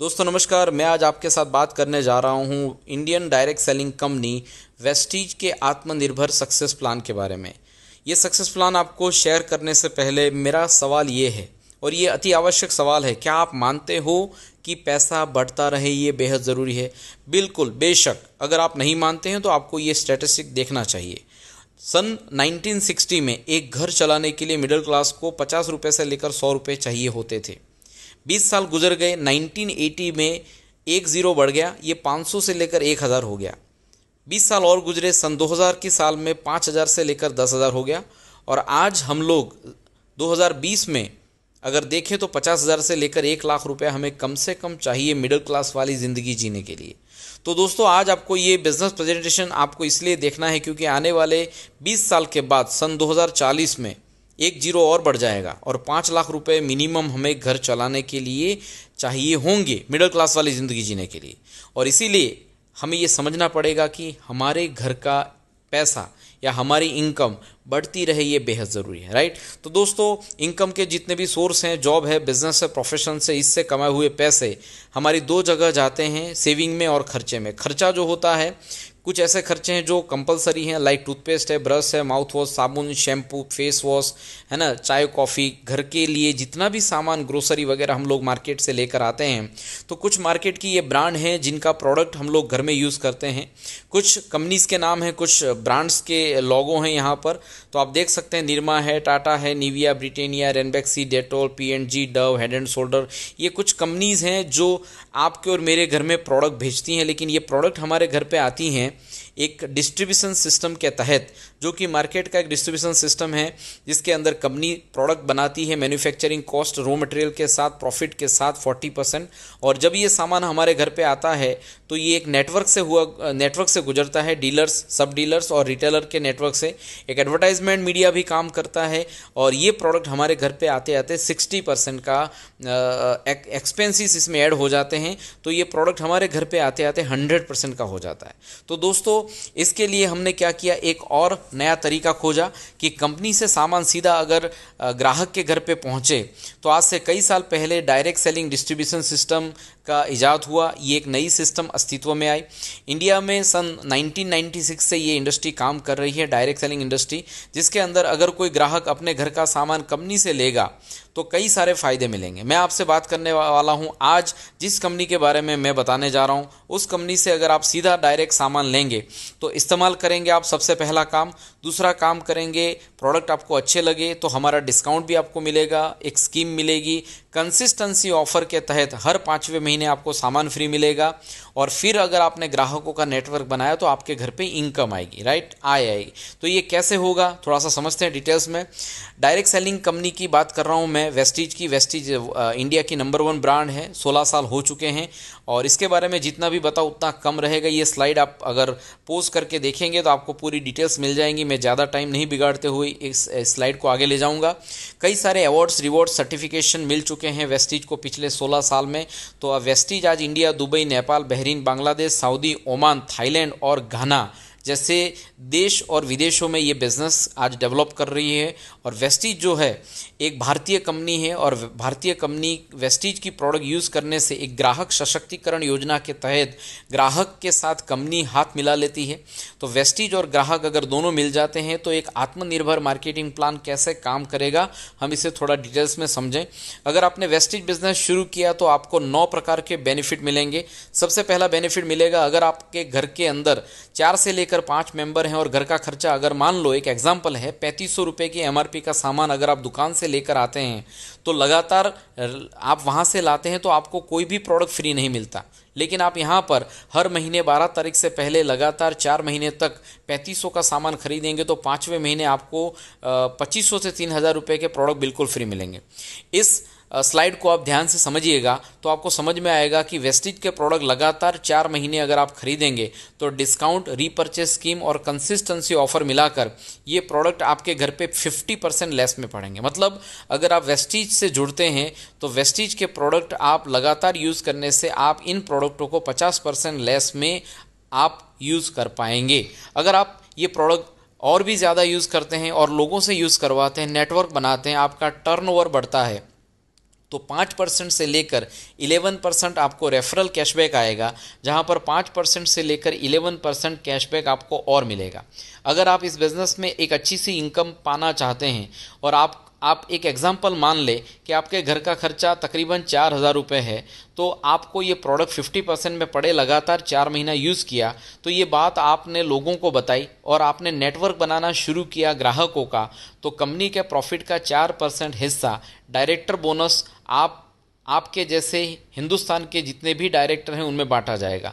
दोस्तों नमस्कार मैं आज आपके साथ बात करने जा रहा हूँ Indian direct selling company Vestige के आत्मनिर्भर सक्सेस प्लान के बारे में ये सक्सेस प्लान आपको शेयर करने से पहले मेरा सवाल ये है और ये अति आवश्यक सवाल है क्या आप मानते हो कि पैसा बढ़ता रहे ये बेहद ज़रूरी है बिल्कुल बेशक अगर आप नहीं मानते हैं तो आपको ये स्टेटिस्टिक देखना चाहिए सन 1960 में एक घर चलाने के लिए मिडिल क्लास को पचास रुपये से लेकर सौ रुपये चाहिए होते थे बीस साल गुजर गए 1980 में एक ज़ीरो बढ़ गया ये 500 से लेकर 1000 हो गया 20 साल और गुजरे सन 2000 के साल में 5000 से लेकर 10000 हो गया और आज हम लोग 2020 में अगर देखें तो पचास हज़ार से लेकर एक लाख रुपये हमें कम से कम चाहिए मिडिल क्लास वाली ज़िंदगी जीने के लिए तो दोस्तों आज आपको ये बिज़नेस प्रेजेंटेशन आपको इसलिए देखना है क्योंकि आने वाले 20 साल के बाद सन 2040 में एक जीरो और बढ़ जाएगा और पाँच लाख रुपए मिनिमम हमें घर चलाने के लिए चाहिए होंगे मिडिल क्लास वाली ज़िंदगी जीने के लिए और इसीलिए हमें ये समझना पड़ेगा कि हमारे घर का पैसा या हमारी इनकम बढ़ती रहे ये बेहद ज़रूरी है राइट तो दोस्तों इनकम के जितने भी सोर्स हैं जॉब है बिजनेस है प्रोफेशन से इससे कमाए हुए पैसे हमारी दो जगह जाते हैं सेविंग में और खर्चे में खर्चा जो होता है कुछ ऐसे खर्चे हैं जो कंपलसरी हैं लाइक टूथपेस्ट है ब्रश है माउथ वॉश साबुन शैम्पू फेस वॉश है ना चाय कॉफ़ी घर के लिए जितना भी सामान ग्रोसरी वगैरह हम लोग मार्केट से लेकर आते हैं तो कुछ मार्केट की ये ब्रांड हैं जिनका प्रोडक्ट हम लोग घर में यूज़ करते हैं कुछ कंपनीज़ के नाम हैं कुछ ब्रांड्स के लोगों हैं यहाँ पर तो आप देख सकते हैं निरमा है टाटा है Nivea Britannia Ranbaxy Dettol P and G Dove Head and Shoulders ये कुछ कंपनीज़ हैं जो आपके और मेरे घर में प्रोडक्ट भेजती हैं लेकिन ये प्रोडक्ट हमारे घर पर आती हैं एक डिस्ट्रीब्यूशन सिस्टम के तहत जो कि मार्केट का एक डिस्ट्रीब्यूशन सिस्टम है जिसके अंदर कंपनी प्रोडक्ट बनाती है मैन्युफैक्चरिंग कॉस्ट रॉ मटेरियल के साथ प्रॉफिट के साथ 40 परसेंट और जब ये सामान हमारे घर पे आता है तो ये एक नेटवर्क से हुआ नेटवर्क से गुजरता है डीलर्स सब डीलर्स और रिटेलर के नेटवर्क से एक एडवर्टाइजमेंट मीडिया भी काम करता है और ये प्रोडक्ट हमारे घर पर आते आते सिक्सटी परसेंट का एक्सपेंसिस इसमें ऐड हो जाते हैं तो ये प्रोडक्ट हमारे घर पर आते आते हंड्रेड परसेंट का हो जाता है तो दोस्तों इसके लिए हमने क्या किया एक और नया तरीका खोजा कि कंपनी से सामान सीधा अगर ग्राहक के घर पे पहुंचे तो आज से कई साल पहले डायरेक्ट सेलिंग डिस्ट्रीब्यूशन सिस्टम का इजाद हुआ ये एक नई सिस्टम अस्तित्व में आई इंडिया में सन 1996 से ये इंडस्ट्री काम कर रही है डायरेक्ट सेलिंग इंडस्ट्री जिसके अंदर अगर कोई ग्राहक अपने घर का सामान कंपनी से लेगा तो कई सारे फ़ायदे मिलेंगे मैं आपसे बात करने वाला हूँ आज जिस कंपनी के बारे में मैं बताने जा रहा हूँ उस कंपनी से अगर आप सीधा डायरेक्ट सामान लेंगे तो इस्तेमाल करेंगे आप सबसे पहला काम दूसरा काम करेंगे प्रोडक्ट आपको अच्छे लगे तो हमारा डिस्काउंट भी आपको मिलेगा एक स्कीम मिलेगी कंसिस्टेंसी ऑफर के तहत हर पाँचवें महीने आपको सामान फ्री मिलेगा और फिर अगर आपने ग्राहकों का नेटवर्क बनाया तो आपके घर पे इनकम आएगी राइट आय आएगी तो ये कैसे होगा थोड़ा सा समझते हैं डिटेल्स में डायरेक्ट सेलिंग कंपनी की बात कर रहा हूँ मैं वेस्टिज की वेस्टिज इंडिया की नंबर वन ब्रांड है सोलह साल हो चुके हैं और इसके बारे में जितना भी बताओ उतना कम रहेगा ये स्लाइड आप अगर पोस्ट करके देखेंगे तो आपको पूरी डिटेल्स मिल जाएंगी मैं ज़्यादा टाइम नहीं बिगाड़ते हुए इस स्लाइड को आगे ले जाऊँगा कई सारे अवार्ड्स रिवॉर्ड सर्टिफिकेशन मिल चुके हैं वेस्टिज को पिछले सोलह साल में तो अब वेस्टिज आज India Dubai Nepal Bahrain Bahrain Bangladesh Saudi Oman Thailand ও ঘানা जैसे देश और विदेशों में ये बिज़नेस आज डेवलप कर रही है और वेस्टिज जो है एक भारतीय कंपनी है और भारतीय कंपनी वेस्टिज की प्रोडक्ट यूज़ करने से एक ग्राहक सशक्तिकरण योजना के तहत ग्राहक के साथ कंपनी हाथ मिला लेती है तो वेस्टिज और ग्राहक अगर दोनों मिल जाते हैं तो एक आत्मनिर्भर मार्केटिंग प्लान कैसे काम करेगा हम इसे थोड़ा डिटेल्स में समझें अगर आपने वेस्टिज बिजनेस शुरू किया तो आपको नौ प्रकार के बेनिफिट मिलेंगे सबसे पहला बेनिफिट मिलेगा अगर आपके घर के अंदर चार से लेकर लेकर पांच मेंबर हैं और घर का खर्चा अगर मान लो एक एग्जाम्पल है पैंतीस सौ रुपये की एम का सामान अगर आप दुकान से लेकर आते हैं तो लगातार आप वहाँ से लाते हैं तो आपको कोई भी प्रोडक्ट फ्री नहीं मिलता लेकिन आप यहाँ पर हर महीने बारह तारीख से पहले लगातार चार महीने तक पैंतीस सौ का सामान खरीदेंगे तो पाँचवें महीने आपको पच्चीस सौ से तीन हज़ार के प्रोडक्ट बिल्कुल फ्री मिलेंगे इस स्लाइड को आप ध्यान से समझिएगा तो आपको समझ में आएगा कि वेस्टिज के प्रोडक्ट लगातार चार महीने अगर आप खरीदेंगे तो डिस्काउंट रीपर्चेज स्कीम और कंसिस्टेंसी ऑफर मिलाकर ये प्रोडक्ट आपके घर पे 50 परसेंट लेस में पड़ेंगे मतलब अगर आप वेस्टिज से जुड़ते हैं तो वेस्टिज के प्रोडक्ट आप लगातार यूज़ करने से आप इन प्रोडक्टों को पचास परसेंट लेस में आप यूज़ कर पाएंगे अगर आप ये प्रोडक्ट और भी ज़्यादा यूज़ करते हैं और लोगों से यूज़ करवाते हैं नेटवर्क बनाते हैं आपका टर्नओवर बढ़ता है तो पाँच परसेंट से लेकर इलेवन परसेंट आपको रेफरल कैशबैक आएगा जहां पर पाँच परसेंट से लेकर इलेवन परसेंट कैशबैक आपको और मिलेगा अगर आप इस बिज़नेस में एक अच्छी सी इनकम पाना चाहते हैं और आप आप एक एग्ज़ाम्पल मान ले कि आपके घर का खर्चा तकरीबन चार हज़ार रुपये है तो आपको ये प्रोडक्ट फिफ्टी परसेंट में पड़े लगातार चार महीना यूज़ किया तो ये बात आपने लोगों को बताई और आपने नेटवर्क बनाना शुरू किया ग्राहकों का तो कंपनी के प्रॉफिट का चार परसेंट हिस्सा डायरेक्टर बोनस आप आपके जैसे हिंदुस्तान के जितने भी डायरेक्टर हैं उनमें बांटा जाएगा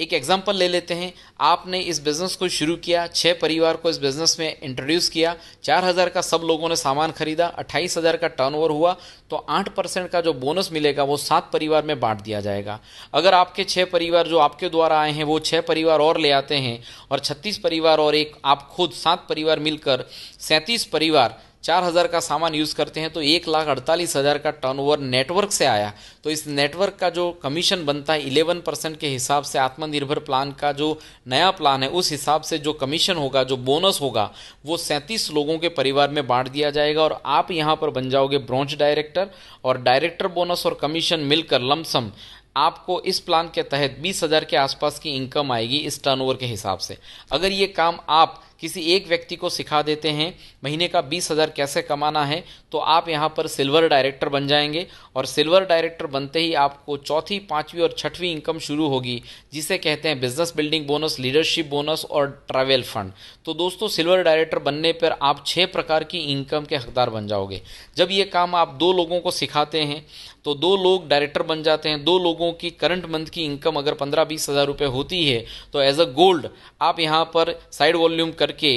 एक एग्जांपल ले लेते हैं आपने इस बिज़नेस को शुरू किया छः परिवार को इस बिज़नेस में इंट्रोड्यूस किया चार हज़ार का सब लोगों ने सामान खरीदा अट्ठाईस हज़ार का टर्नओवर हुआ तो आठ परसेंट का जो बोनस मिलेगा वो सात परिवार में बांट दिया जाएगा अगर आपके छः परिवार जो आपके द्वारा आए हैं वो छः परिवार और ले आते हैं और छत्तीस परिवार और एक आप खुद सात परिवार मिलकर सैंतीस परिवार चार हज़ार का सामान यूज़ करते हैं तो एक लाख अड़तालीस हज़ार का ओवर नेटवर्क से आया तो इस नेटवर्क का जो कमीशन बनता है इलेवन परसेंट के हिसाब से आत्मनिर्भर प्लान का जो नया प्लान है उस हिसाब से जो कमीशन होगा जो बोनस होगा वो सैंतीस लोगों के परिवार में बांट दिया जाएगा और आप यहाँ पर बन जाओगे ब्रॉन्च डायरेक्टर और डायरेक्टर बोनस और कमीशन मिलकर लमसम आपको इस प्लान के तहत बीस हज़ार के आसपास की इनकम आएगी इस टर्नओवर के हिसाब से अगर ये काम आप किसी एक व्यक्ति को सिखा देते हैं महीने का बीस हज़ार कैसे कमाना है तो आप यहाँ पर सिल्वर डायरेक्टर बन जाएंगे और सिल्वर डायरेक्टर बनते ही आपको चौथी पांचवी और छठवीं इनकम शुरू होगी जिसे कहते हैं business building bonus leadership bonus और ट्रैवल फंड तो दोस्तों सिल्वर डायरेक्टर बनने पर आप छः प्रकार की इनकम के हकदार बन जाओगे जब ये काम आप दो लोगों को सिखाते हैं तो दो लोग डायरेक्टर बन जाते हैं दो लोगों की करंट मंथ की इनकम अगर पंद्रह बीस हज़ार रुपये होती है तो एज अ गोल्ड आप यहाँ पर साइड वॉल्यूम कर करके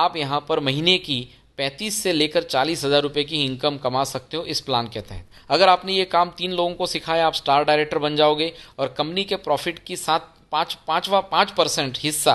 आप यहाँ पर महीने की पैंतीस से लेकर चालीस हज़ार रुपये की इनकम कमा सकते हो इस प्लान के तहत अगर आपने ये काम तीन लोगों को सिखाया आप स्टार डायरेक्टर बन जाओगे और कंपनी के प्रॉफिट की सात पाँच पाँचवा पाँच परसेंट हिस्सा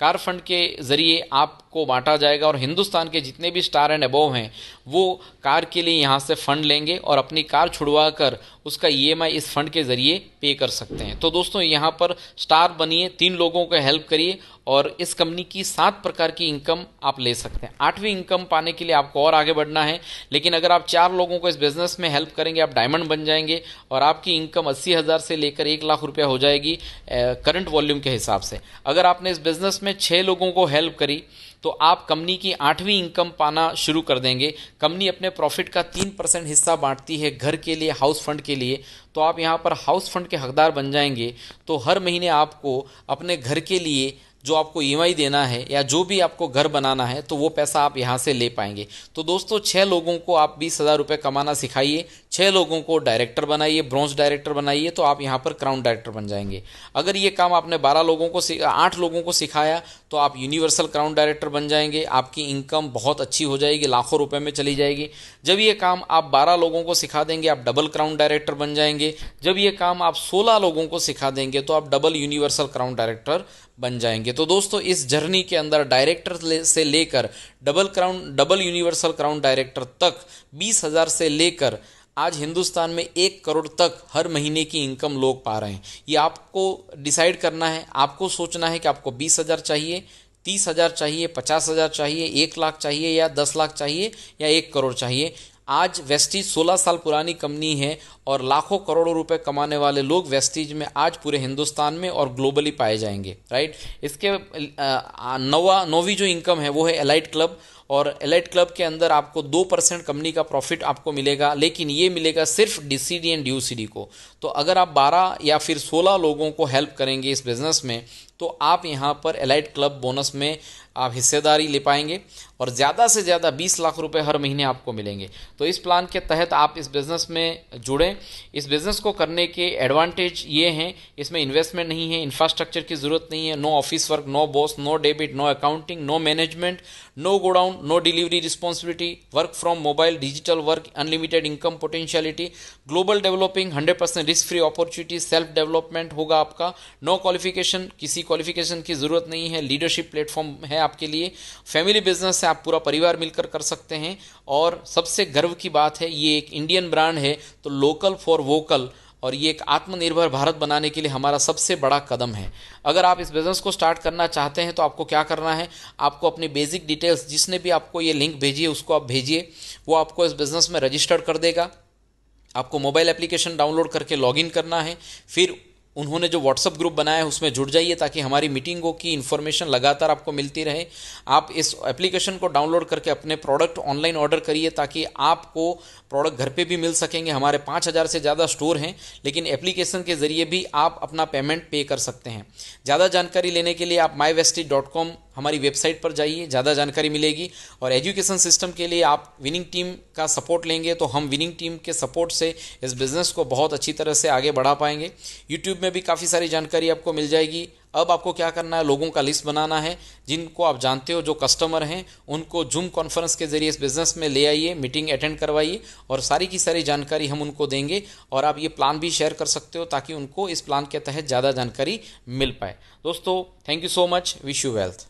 कार फंड के ज़रिए आपको बांटा जाएगा और हिंदुस्तान के जितने भी स्टार एंड अबोव हैं वो कार के लिए यहाँ से फ़ंड लेंगे और अपनी कार छुड़वा कर उसका ई e इस फंड के ज़रिए पे कर सकते हैं तो दोस्तों यहाँ पर स्टार बनिए तीन लोगों को हेल्प करिए और इस कंपनी की सात प्रकार की इनकम आप ले सकते हैं आठवीं इनकम पाने के लिए आपको और आगे बढ़ना है लेकिन अगर आप चार लोगों को इस बिज़नेस में हेल्प करेंगे आप डायमंड बन जाएंगे और आपकी इनकम अस्सी हज़ार से लेकर एक लाख रुपया हो जाएगी करंट वॉल्यूम के हिसाब से अगर आपने इस बिज़नेस में छः लोगों को हेल्प करी तो आप कंपनी की आठवीं इनकम पाना शुरू कर देंगे कंपनी अपने प्रॉफिट का तीन परसेंट हिस्सा बांटती है घर के लिए हाउस फंड के लिए तो आप यहाँ पर हाउस फंड के हकदार बन जाएंगे तो हर महीने आपको अपने घर के लिए जो आपको ई e देना है या जो भी आपको घर बनाना है तो वो पैसा आप यहाँ से ले पाएंगे तो दोस्तों छः लोगों को आप बीस हज़ार रुपये कमाना सिखाइए छः लोगों को डायरेक्टर बनाइए ब्रॉन्ज डायरेक्टर बनाइए तो आप यहाँ पर क्राउन डायरेक्टर बन जाएंगे अगर ये काम आपने बारह लोगों को आठ लोगों को सिखाया तो आप यूनिवर्सल क्राउन डायरेक्टर बन जाएंगे आपकी इनकम बहुत अच्छी हो जाएगी लाखों रुपए में चली जाएगी जब ये काम आप बारह लोगों को सिखा देंगे आप डबल क्राउन डायरेक्टर बन जाएंगे जब ये काम आप सोलह लोगों को सिखा देंगे तो आप डबल यूनिवर्सल क्राउन डायरेक्टर बन जाएंगे तो दोस्तों इस जर्नी के अंदर डायरेक्टर से लेकर double crown double universal crown director तक बीस हज़ार से लेकर आज हिंदुस्तान में एक करोड़ तक हर महीने की इनकम लोग पा रहे हैं ये आपको डिसाइड करना है आपको सोचना है कि आपको बीस हज़ार चाहिए तीस हज़ार चाहिए पचास हज़ार चाहिए एक लाख चाहिए या दस लाख चाहिए या एक करोड़ चाहिए आज वेस्टीज 16 साल पुरानी कंपनी है और लाखों करोड़ों रुपए कमाने वाले लोग वेस्टीज में आज पूरे हिंदुस्तान में और ग्लोबली पाए जाएंगे राइट इसके नवा नौवीं जो इनकम है वो है एलाइट क्लब और एलाइट क्लब के अंदर आपको दो परसेंट कंपनी का प्रॉफिट आपको मिलेगा लेकिन ये मिलेगा सिर्फ डीसीडी एंड डी को तो अगर आप बारह या फिर सोलह लोगों को हेल्प करेंगे इस बिज़नेस में तो आप यहाँ पर एलाइट क्लब बोनस में आप हिस्सेदारी ले पाएंगे और ज़्यादा से ज़्यादा 20 लाख रुपए हर महीने आपको मिलेंगे तो इस प्लान के तहत आप इस बिज़नेस में जुड़ें इस बिज़नेस को करने के एडवांटेज ये हैं इसमें इन्वेस्टमेंट नहीं है इंफ्रास्ट्रक्चर की ज़रूरत नहीं है no office work no boss no debit no accounting no management no godown no delivery responsibility work from mobile digital work unlimited income potentiality global developing hundred percent risk free opportunity self development होगा आपका no qualification किसी qualification की ज़रूरत नहीं है leadership platform है आपके लिए फैमिली बिजनेस आप पूरा परिवार मिलकर कर सकते हैं और सबसे गर्व की बात है ये एक इंडियन ब्रांड है तो लोकल फॉर वोकल और ये एक आत्मनिर्भर भारत बनाने के लिए हमारा सबसे बड़ा कदम है अगर आप इस बिज़नेस को स्टार्ट करना चाहते हैं तो आपको क्या करना है आपको अपनी बेसिक डिटेल्स जिसने भी आपको ये लिंक भेजी है उसको आप भेजिए वो आपको इस बिज़नेस में रजिस्टर कर देगा आपको मोबाइल एप्लीकेशन डाउनलोड करके लॉगिन करना है फिर उन्होंने जो व्हाट्सअप ग्रुप बनाया है उसमें जुड़ जाइए ताकि हमारी मीटिंगों की इन्फॉर्मेशन लगातार आपको मिलती रहे आप इस एप्लीकेशन को डाउनलोड करके अपने प्रोडक्ट ऑनलाइन ऑर्डर करिए ताकि आपको प्रोडक्ट घर पे भी मिल सकेंगे हमारे पाँच हज़ार से ज़्यादा स्टोर हैं लेकिन एप्लीकेशन के ज़रिए भी आप अपना पेमेंट पे कर सकते हैं ज़्यादा जानकारी लेने के लिए आप माई हमारी वेबसाइट पर जाइए ज़्यादा जानकारी मिलेगी और एजुकेशन सिस्टम के लिए आप विनिंग टीम का सपोर्ट लेंगे तो हम विनिंग टीम के सपोर्ट से इस बिज़नेस को बहुत अच्छी तरह से आगे बढ़ा पाएंगे यूट्यूब में भी काफ़ी सारी जानकारी आपको मिल जाएगी अब आपको क्या करना है लोगों का लिस्ट बनाना है जिनको आप जानते हो जो कस्टमर हैं उनको जूम कॉन्फ्रेंस के जरिए इस बिज़नेस में ले आइए मीटिंग अटेंड करवाइए और सारी की सारी जानकारी हम उनको देंगे और आप ये प्लान भी शेयर कर सकते हो ताकि उनको इस प्लान के तहत ज़्यादा जानकारी मिल पाए दोस्तों thank you so much wish you wealth